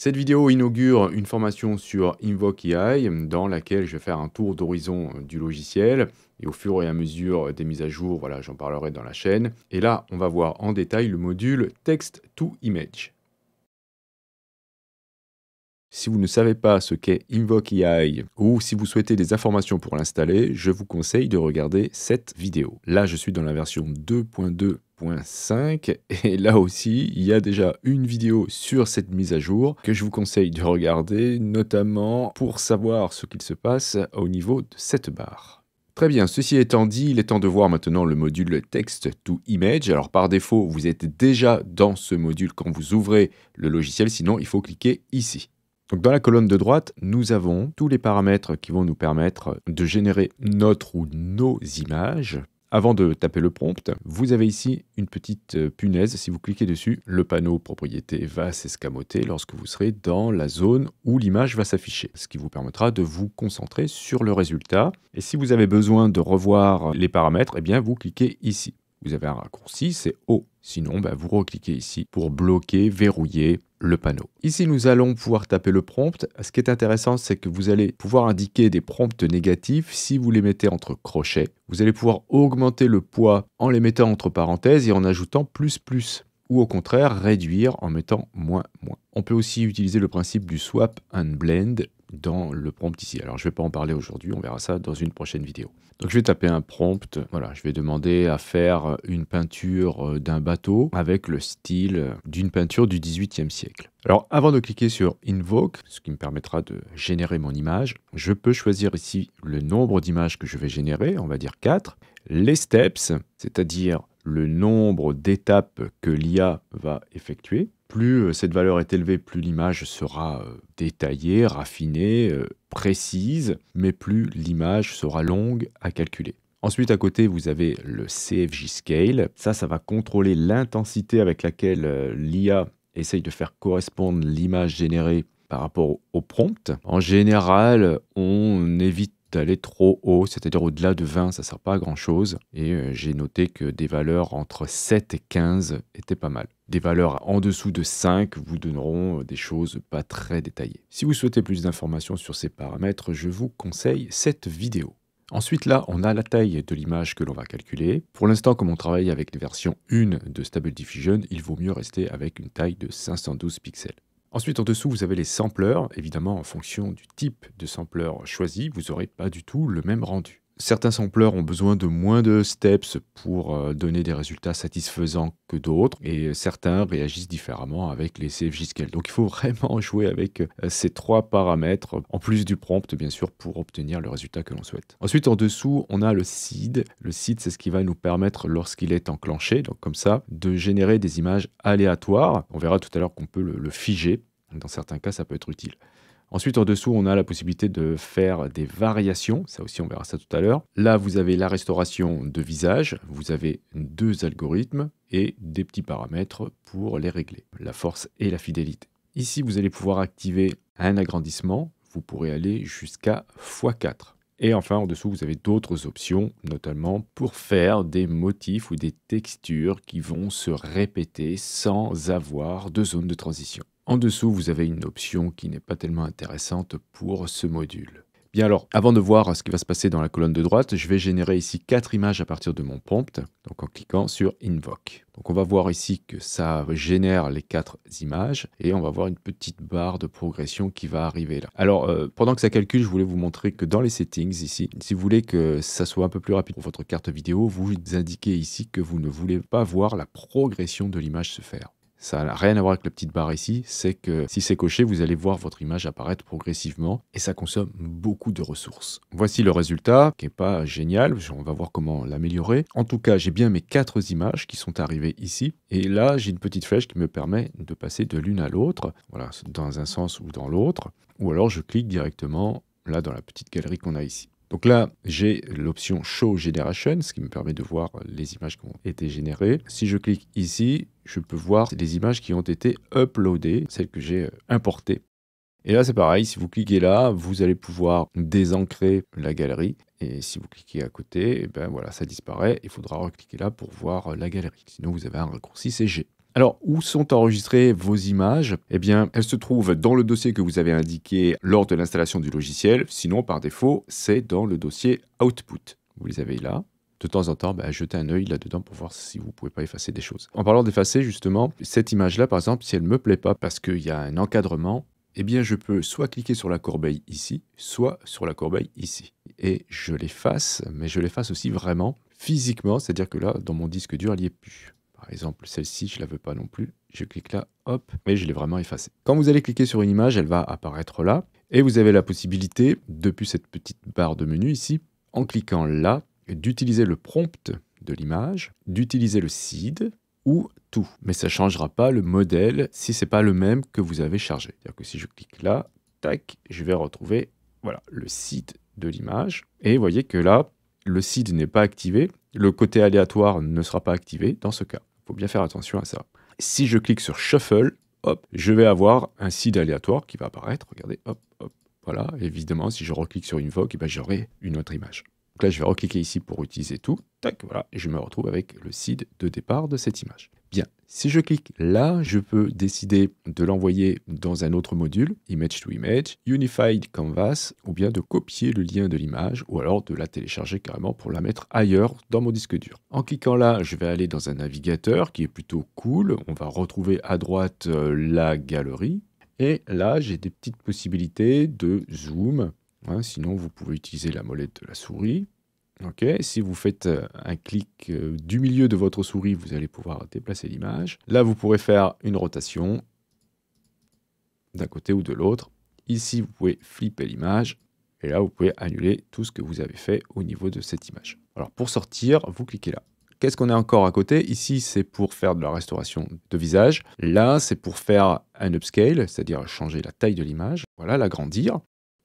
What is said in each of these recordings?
Cette vidéo inaugure une formation sur Invoke dans laquelle je vais faire un tour d'horizon du logiciel et au fur et à mesure des mises à jour, voilà, j'en parlerai dans la chaîne. Et là, on va voir en détail le module Text to Image. Si vous ne savez pas ce qu'est Invoke ou si vous souhaitez des informations pour l'installer, je vous conseille de regarder cette vidéo. Là, je suis dans la version 2.2 et là aussi il y a déjà une vidéo sur cette mise à jour que je vous conseille de regarder notamment pour savoir ce qu'il se passe au niveau de cette barre. Très bien, ceci étant dit, il est temps de voir maintenant le module Text to Image. Alors par défaut, vous êtes déjà dans ce module quand vous ouvrez le logiciel, sinon il faut cliquer ici. Donc dans la colonne de droite, nous avons tous les paramètres qui vont nous permettre de générer notre ou nos images. Avant de taper le prompt, vous avez ici une petite euh, punaise. Si vous cliquez dessus, le panneau propriété va s'escamoter lorsque vous serez dans la zone où l'image va s'afficher, ce qui vous permettra de vous concentrer sur le résultat. Et si vous avez besoin de revoir les paramètres, eh bien vous cliquez ici. Vous avez un raccourci, c'est O. Sinon, bah, vous recliquez ici pour bloquer, verrouiller le panneau. Ici, nous allons pouvoir taper le prompt. Ce qui est intéressant, c'est que vous allez pouvoir indiquer des prompts négatifs si vous les mettez entre crochets. Vous allez pouvoir augmenter le poids en les mettant entre parenthèses et en ajoutant plus plus ou au contraire réduire en mettant moins moins. On peut aussi utiliser le principe du swap and blend dans le prompt ici. Alors je ne vais pas en parler aujourd'hui, on verra ça dans une prochaine vidéo. Donc je vais taper un prompt, voilà, je vais demander à faire une peinture euh, d'un bateau avec le style d'une peinture du 18e siècle. Alors avant de cliquer sur Invoke, ce qui me permettra de générer mon image, je peux choisir ici le nombre d'images que je vais générer, on va dire 4, les steps, c'est-à-dire le nombre d'étapes que l'IA va effectuer, plus euh, cette valeur est élevée, plus l'image sera euh, détaillée, raffinée, euh, précise, mais plus l'image sera longue à calculer. Ensuite, à côté, vous avez le CFJ Scale. Ça, ça va contrôler l'intensité avec laquelle l'IA essaye de faire correspondre l'image générée par rapport au prompt. En général, on évite d'aller trop haut, c'est-à-dire au-delà de 20, ça ne sert pas à grand-chose. Et euh, j'ai noté que des valeurs entre 7 et 15 étaient pas mal. Des valeurs en dessous de 5 vous donneront euh, des choses pas très détaillées. Si vous souhaitez plus d'informations sur ces paramètres, je vous conseille cette vidéo. Ensuite, là, on a la taille de l'image que l'on va calculer. Pour l'instant, comme on travaille avec les versions 1 de Stable Diffusion, il vaut mieux rester avec une taille de 512 pixels. Ensuite, en dessous, vous avez les sampleurs. Évidemment, en fonction du type de sampleur choisi, vous n'aurez pas du tout le même rendu certains sampleurs ont besoin de moins de steps pour euh, donner des résultats satisfaisants que d'autres et certains réagissent différemment avec les save scale. Donc il faut vraiment jouer avec euh, ces trois paramètres en plus du prompt bien sûr pour obtenir le résultat que l'on souhaite. Ensuite en dessous on a le seed. Le seed c'est ce qui va nous permettre lorsqu'il est enclenché donc comme ça de générer des images aléatoires. On verra tout à l'heure qu'on peut le figer. Dans certains cas ça peut être utile. Ensuite, en dessous, on a la possibilité de faire des variations. Ça aussi, on verra ça tout à l'heure. Là, vous avez la restauration de visage. Vous avez deux algorithmes et des petits paramètres pour les régler. La force et la fidélité. Ici, vous allez pouvoir activer un agrandissement. Vous pourrez aller jusqu'à x4. Et enfin, en dessous, vous avez d'autres options, notamment pour faire des motifs ou des textures qui vont se répéter sans avoir de zone de transition. En dessous, vous avez une option qui n'est pas tellement intéressante pour ce module. Bien alors, avant de voir ce qui va se passer dans la colonne de droite, je vais générer ici quatre images à partir de mon prompt, donc en cliquant sur Invoke. Donc on va voir ici que ça génère les quatre images et on va voir une petite barre de progression qui va arriver là. Alors euh, pendant que ça calcule, je voulais vous montrer que dans les settings ici, si vous voulez que ça soit un peu plus rapide pour votre carte vidéo, vous indiquez ici que vous ne voulez pas voir la progression de l'image se faire. Ça n'a rien à voir avec la petite barre ici, c'est que si c'est coché, vous allez voir votre image apparaître progressivement et ça consomme beaucoup de ressources. Voici le résultat, qui n'est pas génial, on va voir comment l'améliorer. En tout cas, j'ai bien mes quatre images qui sont arrivées ici et là, j'ai une petite flèche qui me permet de passer de l'une à l'autre, voilà, dans un sens ou dans l'autre, ou alors je clique directement là dans la petite galerie qu'on a ici. Donc là, j'ai l'option Show Generation, ce qui me permet de voir les images qui ont été générées. Si je clique ici, je peux voir les images qui ont été uploadées, celles que j'ai euh, importées. Et là, c'est pareil, si vous cliquez là, vous allez pouvoir désancrer la galerie. Et si vous cliquez à côté, eh ben voilà, ça disparaît. Il faudra recliquer là pour voir euh, la galerie. Sinon, vous avez un raccourci CG. Alors, où sont enregistrées vos images Eh bien, elles se trouvent dans le dossier que vous avez indiqué lors de l'installation du logiciel. Sinon, par défaut, c'est dans le dossier Output. Vous les avez là de temps en temps, bah, jetez un œil là-dedans pour voir si vous ne pouvez pas effacer des choses. En parlant d'effacer, justement, cette image-là, par exemple, si elle ne me plaît pas parce qu'il y a un encadrement, eh bien, je peux soit cliquer sur la corbeille ici, soit sur la corbeille ici. Et je l'efface, mais je l'efface aussi vraiment physiquement, c'est-à-dire que là, dans mon disque dur, elle n'y est plus. Par exemple, celle-ci, je ne la veux pas non plus. Je clique là, hop, mais je l'ai vraiment effacée. Quand vous allez cliquer sur une image, elle va apparaître là. Et vous avez la possibilité, depuis cette petite barre de menu ici, en cliquant là, d'utiliser le prompt de l'image, d'utiliser le seed ou tout. Mais ça ne changera pas le modèle si ce n'est pas le même que vous avez chargé. C'est-à-dire que si je clique là, tac, je vais retrouver voilà, le seed de l'image. Et vous voyez que là, le seed n'est pas activé, le côté aléatoire ne sera pas activé dans ce cas faut bien faire attention à ça. Si je clique sur Shuffle, hop, je vais avoir un seed aléatoire qui va apparaître. Regardez, hop, hop, voilà. Évidemment, si je reclique sur une eh ben, j'aurai une autre image. Donc là, je vais recliquer ici pour utiliser tout. Tac, voilà. Et je me retrouve avec le seed de départ de cette image. Bien, si je clique là, je peux décider de l'envoyer dans un autre module, Image to Image, Unified Canvas, ou bien de copier le lien de l'image, ou alors de la télécharger carrément pour la mettre ailleurs dans mon disque dur. En cliquant là, je vais aller dans un navigateur qui est plutôt cool. On va retrouver à droite euh, la galerie. Et là, j'ai des petites possibilités de zoom. Hein. sinon, vous pouvez utiliser la molette de la souris Ok, si vous faites euh, un clic euh, du milieu de votre souris, vous allez pouvoir déplacer l'image. Là, vous pourrez faire une rotation d'un côté ou de l'autre. Ici, vous pouvez flipper l'image. Et là, vous pouvez annuler tout ce que vous avez fait au niveau de cette image. Alors, pour sortir, vous cliquez là. Qu'est-ce qu'on a encore à côté Ici, c'est pour faire de la restauration de visage. Là, c'est pour faire un upscale, c'est-à-dire changer la taille de l'image. Voilà, l'agrandir.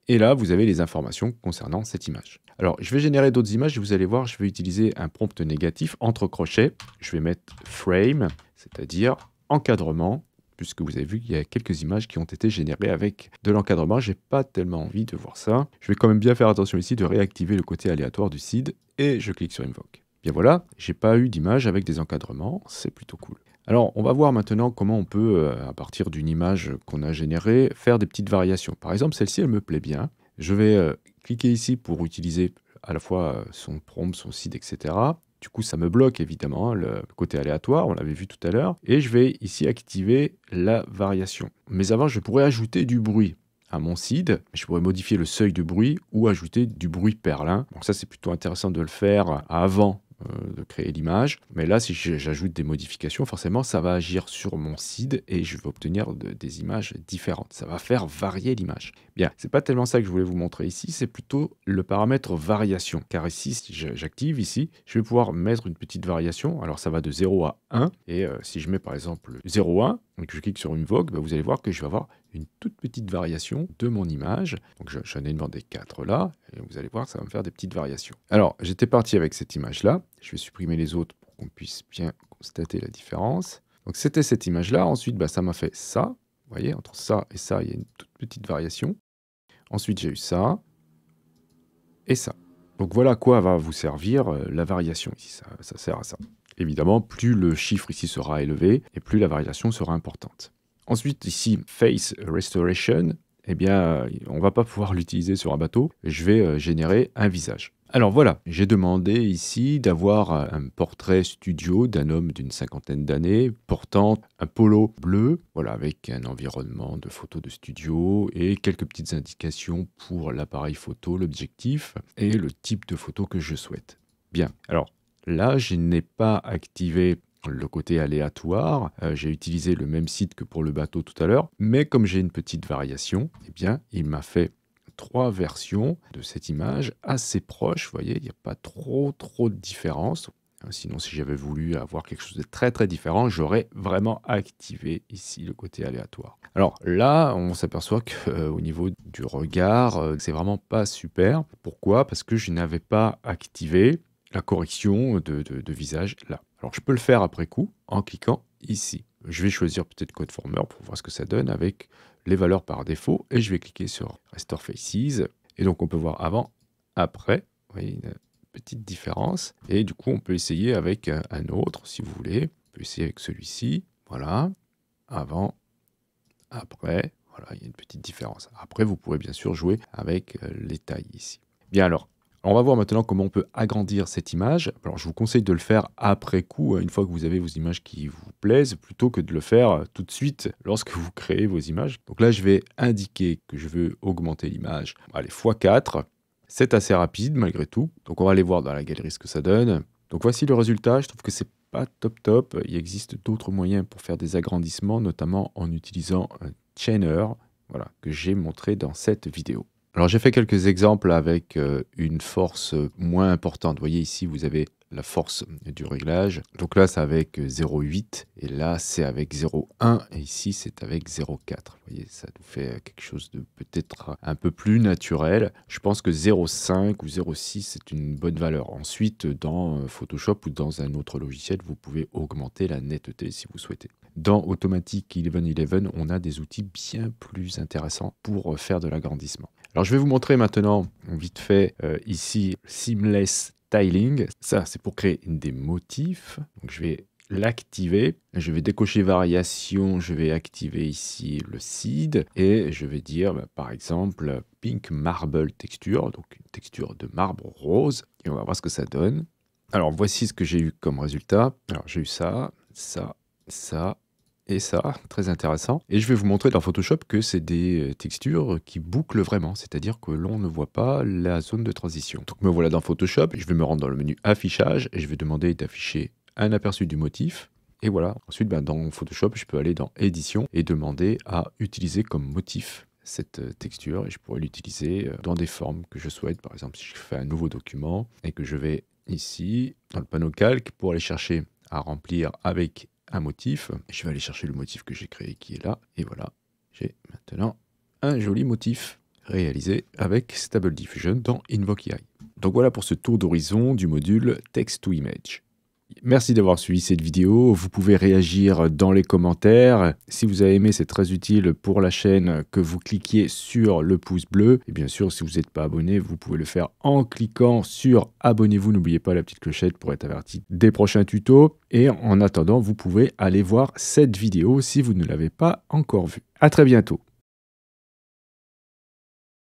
Et là, vous avez les informations concernant cette image. Alors, je vais générer d'autres images vous allez voir, je vais utiliser un prompt négatif entre crochets. Je vais mettre frame, c'est-à-dire encadrement, puisque vous avez vu qu'il y a quelques images qui ont été générées avec de l'encadrement. Je n'ai pas tellement envie de voir ça. Je vais quand même bien faire attention ici de réactiver le côté aléatoire du seed et je clique sur Invoke. Bien voilà, j'ai pas eu d'image avec des encadrements, c'est plutôt cool. Alors, on va voir maintenant comment on peut, euh, à partir d'une image qu'on a générée, faire des petites variations. Par exemple, celle-ci, elle me plaît bien. Je vais euh, cliquer ici pour utiliser à la fois euh, son prompt, son site, etc. Du coup, ça me bloque évidemment hein, le côté aléatoire, on l'avait vu tout à l'heure. Et je vais ici activer la variation. Mais avant, je pourrais ajouter du bruit à mon seed, je pourrais modifier le seuil de bruit ou ajouter du bruit perlin. Donc ça, c'est plutôt intéressant de le faire avant créer l'image. Mais là, si j'ajoute des modifications, forcément, ça va agir sur mon seed et je vais obtenir des images différentes. Ça va faire varier l'image. Bien, c'est pas tellement ça que je voulais vous montrer ici, c'est plutôt le paramètre variation. Car ici, j'active ici, je vais pouvoir mettre une petite variation. Alors, ça va de 0 à 1. Et euh, si je mets par exemple 0,1, donc je clique sur une vogue, bah, vous allez voir que je vais avoir une toute petite variation de mon image. Donc j'en je, ai demandé quatre là, et vous allez voir, ça va me faire des petites variations. Alors j'étais parti avec cette image-là, je vais supprimer les autres pour qu'on puisse bien constater la différence. Donc c'était cette image-là, ensuite bah, ça m'a fait ça, vous voyez, entre ça et ça, il y a une toute petite variation. Ensuite j'ai eu ça, et ça. Donc voilà à quoi va vous servir euh, la variation ici, ça, ça sert à ça. Évidemment, plus le chiffre ici sera élevé, et plus la variation sera importante. Ensuite, ici, Face Restoration, eh bien, on va pas pouvoir l'utiliser sur un bateau. Je vais euh, générer un visage. Alors voilà, j'ai demandé ici d'avoir un portrait studio d'un homme d'une cinquantaine d'années portant un polo bleu, voilà, avec un environnement de photo de studio et quelques petites indications pour l'appareil photo, l'objectif et le type de photo que je souhaite. Bien, alors là, je n'ai pas activé le côté aléatoire. Euh, j'ai utilisé le même site que pour le bateau tout à l'heure, mais comme j'ai une petite variation, eh bien, il m'a fait trois versions de cette image assez proches. Vous voyez, il n'y a pas trop trop de différence. Euh, sinon, si j'avais voulu avoir quelque chose de très très différent, j'aurais vraiment activé ici le côté aléatoire. Alors là, on s'aperçoit qu'au euh, niveau du regard, c'est vraiment pas super. Pourquoi Parce que je n'avais pas activé la correction de visage là. Alors je peux le faire après coup en cliquant ici. Je vais choisir peut-être Code Former pour voir ce que ça donne avec les valeurs par défaut et je vais cliquer sur Restore Faces. Et donc on peut voir avant, après. Vous voyez une petite différence. Et du coup on peut essayer avec un autre si vous voulez. On peut essayer avec celui-ci. Voilà. Avant, après. Voilà, il y a une petite différence. Après, vous pourrez bien sûr jouer avec euh, les tailles ici. Bien alors, on va voir maintenant comment on peut agrandir cette image. Alors, je vous conseille de le faire après coup, euh, une fois que vous avez vos images qui vous plaisent, plutôt que de le faire euh, tout de suite lorsque vous créez vos images. Donc là, je vais indiquer que je veux augmenter l'image. Allez, x4. C'est assez rapide malgré tout. Donc on va aller voir dans la galerie ce que ça donne. Donc voici le résultat. Je trouve que c'est pas top top. Il existe d'autres moyens pour faire des agrandissements, notamment en utilisant un chainer, voilà, que j'ai montré dans cette vidéo. Alors j'ai fait quelques exemples avec euh, une force euh, moins importante. Vous voyez ici, vous avez la force du réglage. Donc là, c'est avec 0,8 et là, c'est avec 0,1 et ici, c'est avec 0,4. Vous voyez, ça nous fait quelque chose de peut-être un peu plus naturel. Je pense que 0,5 ou 0,6, c'est une bonne valeur. Ensuite, dans Photoshop ou dans un autre logiciel, vous pouvez augmenter la netteté si vous souhaitez. Dans Automatic 1111, on a des outils bien plus intéressants pour faire de l'agrandissement. Alors je vais vous montrer maintenant, vite fait, euh, ici, Seamless styling. Ça, c'est pour créer des motifs. Donc, je vais l'activer. Je vais décocher variation, je vais activer ici le seed et je vais dire bah, par exemple pink marble texture, donc une texture de marbre rose et on va voir ce que ça donne. Alors voici ce que j'ai eu comme résultat. Alors j'ai eu ça, ça, ça, et ça, très intéressant. Et je vais vous montrer dans Photoshop que c'est des euh, textures qui bouclent vraiment, c'est-à-dire que l'on ne voit pas la zone de transition. Donc me voilà dans Photoshop, je vais me rendre dans le menu affichage et je vais demander d'afficher un aperçu du motif. Et voilà, ensuite ben, dans Photoshop, je peux aller dans édition et demander à utiliser comme motif cette euh, texture et je pourrais l'utiliser euh, dans des formes que je souhaite. Par exemple, si je fais un nouveau document et que je vais ici dans le panneau calque pour aller chercher à remplir avec un motif. Je vais aller chercher le motif que j'ai créé qui est là. Et voilà, j'ai maintenant un joli motif réalisé avec Stable Diffusion dans InvokeAI. Donc voilà pour ce tour d'horizon du module Text to Image. Merci d'avoir suivi cette vidéo. Vous pouvez réagir dans les commentaires. Si vous avez aimé, c'est très utile pour la chaîne que vous cliquiez sur le pouce bleu. Et bien sûr, si vous n'êtes pas abonné, vous pouvez le faire en cliquant sur abonnez-vous. N'oubliez pas la petite clochette pour être averti des prochains tutos. Et en attendant, vous pouvez aller voir cette vidéo si vous ne l'avez pas encore vue. À très bientôt.